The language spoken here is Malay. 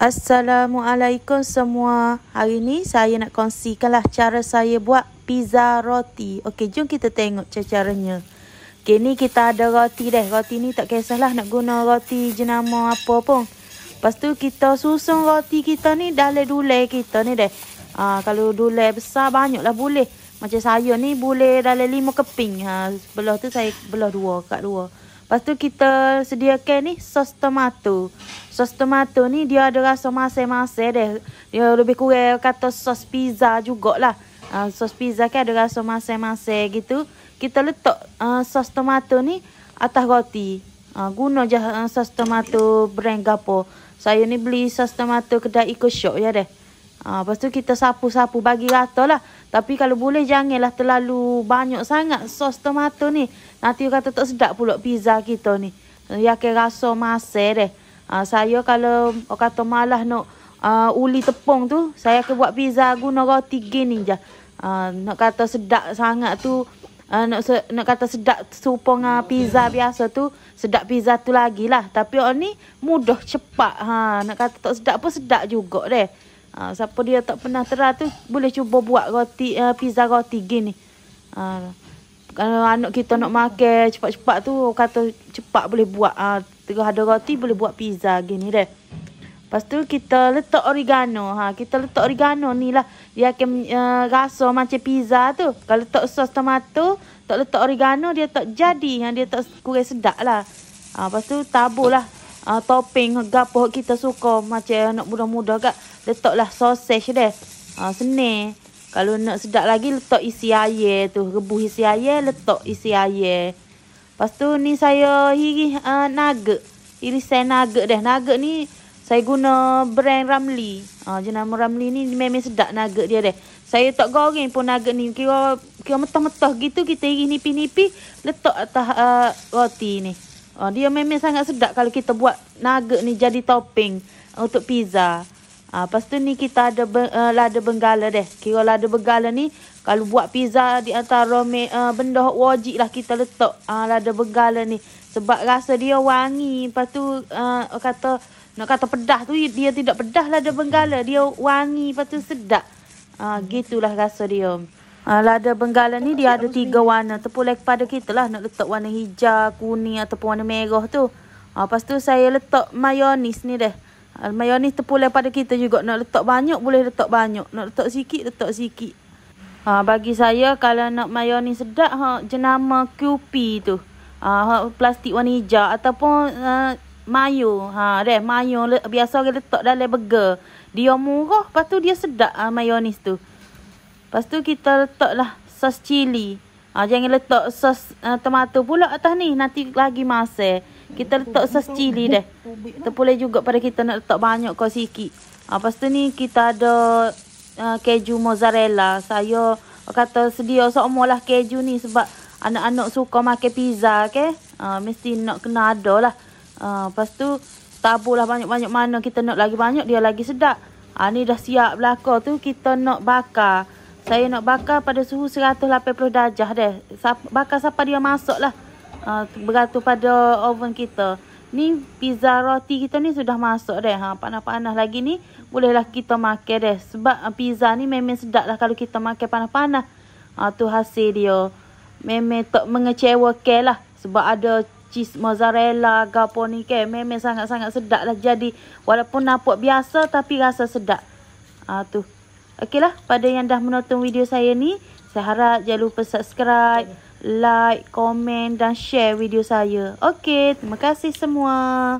Assalamualaikum semua. Hari ni saya nak kongsikan lah cara saya buat pizza roti. Okey, jom kita tengok cara-caranya. Okey, ni kita ada roti dah. Roti ni tak kisahlah nak guna roti jenama apa pun. Lepas tu kita susun roti kita ni dalam dulai kita ni dah. Ha, kalau dulai besar banyak lah boleh. Macam saya ni boleh dalam lima keping. Ha, belah tu saya belah dua kat dua. Lepas tu kita sediakan ni sos tomato. Sos tomato ni dia ada rasa masing-masing deh. Dia lebih kurang kata sos pizza jugalah. Uh, sos pizza kan ada rasa masing-masing gitu. Kita letak uh, sos tomato ni atas roti. Uh, guna je uh, sos tomato brand gapo. Saya ni beli sos tomato kedai Eco Shop ya deh. Ha, lepas tu kita sapu-sapu bagi rata lah. Tapi kalau boleh janganlah terlalu banyak sangat sos tomato ni. Nanti kata tak sedap pula pizza kita ni. Eh, ya ke rasa masak deh. Ha, saya kalau orang kata malah nak uh, uli tepung tu. Saya ke buat pizza guna roti gini je. Ha, nak kata sedap sangat tu. Uh, nak, nak kata sedap supong dengan pizza biasa tu. Sedap pizza tu lagi lah. Tapi orang ni mudah cepat. Ha, nak kata tak sedap pun sedap juga deh. Ha, siapa dia tak pernah terah tu boleh cuba buat roti uh, pizza roti gini. Ha, ah, kalau anak kita nak makan cepat-cepat tu kata cepat boleh buat ha, terus ada roti boleh buat pizza gini deh. Lepas tu kita letak oregano. Ha, kita letak oregano ni lah. Dia akan uh, rasa macam pizza tu. Kalau letak sos tomato, tak letak oregano dia tak jadi. Ha, dia tak kurang sedap lah. Ha, lepas tu tabur lah uh, topping gapo kita suka macam anak muda-muda gak letaklah sosis deh. Ah uh, seni. Kalau nak sedap lagi letak isi ayam tu, rebus isi ayam, letak isi ayam. Lepas tu ni saya iri uh, nugget. Iri saya nugget deh. Nugget ni saya guna brand Ramli. Ah uh, jenama Ramli ni memang sedap nugget dia deh. Saya tak goreng pun nugget ni. Kira kira mentah-mentah gitu kita iri nipi-nipi letak atas uh, roti ni. Uh, dia memang sangat sedap kalau kita buat naga ni jadi topping ah, untuk pizza. Uh, lepas tu ni kita ada ben, uh, lada benggala deh. Kira lada benggala ni kalau buat pizza di antara uh, benda wajik lah kita letak uh, lada benggala ni. Sebab rasa dia wangi. Lepas tu uh, kata nak kata pedas tu dia tidak pedas lada benggala. Dia wangi lepas tu sedap. Uh, gitulah rasa dia. Uh, lada benggala ni dia ada tiga warna. Terpulai kepada kita lah nak letak warna hijau, kuning ataupun warna merah tu. Uh, lepas tu saya letak mayonis ni deh. Uh, mayonis terpulai pada kita juga. Nak letak banyak boleh letak banyak. Nak letak sikit, letak sikit. Ha, bagi saya kalau nak mayonis sedap ha, jenama QP tu. Ha, ha, plastik warna hijau ataupun uh, mayo. Ha, deh, mayo le, biasa orang letak dalam burger. Dia murah lepas tu dia sedap ha, mayonis tu. Lepas tu kita letaklah sos cili. Ha, jangan letak sos uh, ha, tomato pula atas ni. Nanti lagi masa Kita letak sos cili dah. Kita lah. boleh juga pada kita nak letak banyak kau sikit. Ha, lepas tu ni kita ada uh, keju mozzarella. Saya kata sedia seumur lah keju ni sebab anak-anak suka makan pizza ke. Ha, mesti nak kena ada lah. Ha, lepas tu taburlah banyak-banyak mana kita nak lagi banyak dia lagi sedap. Ha, ni dah siap belakang tu kita nak bakar. Saya nak bakar pada suhu 180 darjah deh. Bakar sampai dia masuk lah. Uh, ah, bergantung pada oven kita. Ni pizza roti kita ni sudah masuk deh. Ha, panas-panas lagi ni bolehlah kita makan deh. Sebab uh, pizza ni memang sedap lah kalau kita makan panas-panas. Ha, tu hasil dia. Memang tak mengecewakan lah. Sebab ada cheese mozzarella gapo ni ke. Memang sangat-sangat sedap lah. Jadi walaupun nampak biasa tapi rasa sedap. Ha, tu. Okey lah, pada yang dah menonton video saya ni, saya harap jangan lupa subscribe, like, komen dan share video saya. Okey, terima kasih semua.